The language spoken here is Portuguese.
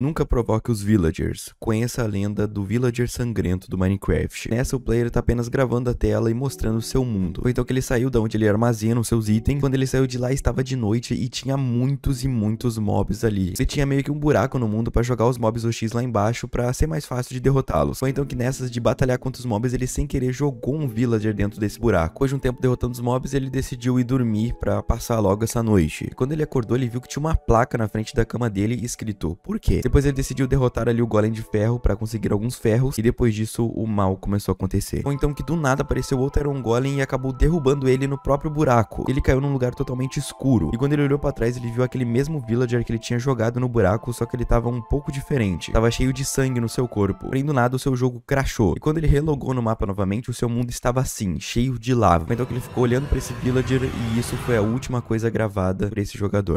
Nunca provoque os villagers. Conheça a lenda do villager sangrento do Minecraft. Nessa o player tá apenas gravando a tela e mostrando o seu mundo. Foi então que ele saiu da onde ele armazena os seus itens. Quando ele saiu de lá estava de noite e tinha muitos e muitos mobs ali. Você tinha meio que um buraco no mundo pra jogar os mobs OX lá embaixo pra ser mais fácil de derrotá-los. Foi então que nessas de batalhar contra os mobs ele sem querer jogou um villager dentro desse buraco. Depois de um tempo derrotando os mobs ele decidiu ir dormir pra passar logo essa noite. E quando ele acordou ele viu que tinha uma placa na frente da cama dele escrito Por quê? Depois ele decidiu derrotar ali o Golem de Ferro para conseguir alguns ferros, e depois disso o mal começou a acontecer. Ou então, então que do nada apareceu outro Eron Golem e acabou derrubando ele no próprio buraco. Ele caiu num lugar totalmente escuro, e quando ele olhou para trás ele viu aquele mesmo villager que ele tinha jogado no buraco, só que ele tava um pouco diferente. Tava cheio de sangue no seu corpo. Porém do nada o seu jogo crashou, e quando ele relogou no mapa novamente, o seu mundo estava assim, cheio de lava. Então que ele ficou olhando para esse villager e isso foi a última coisa gravada para esse jogador.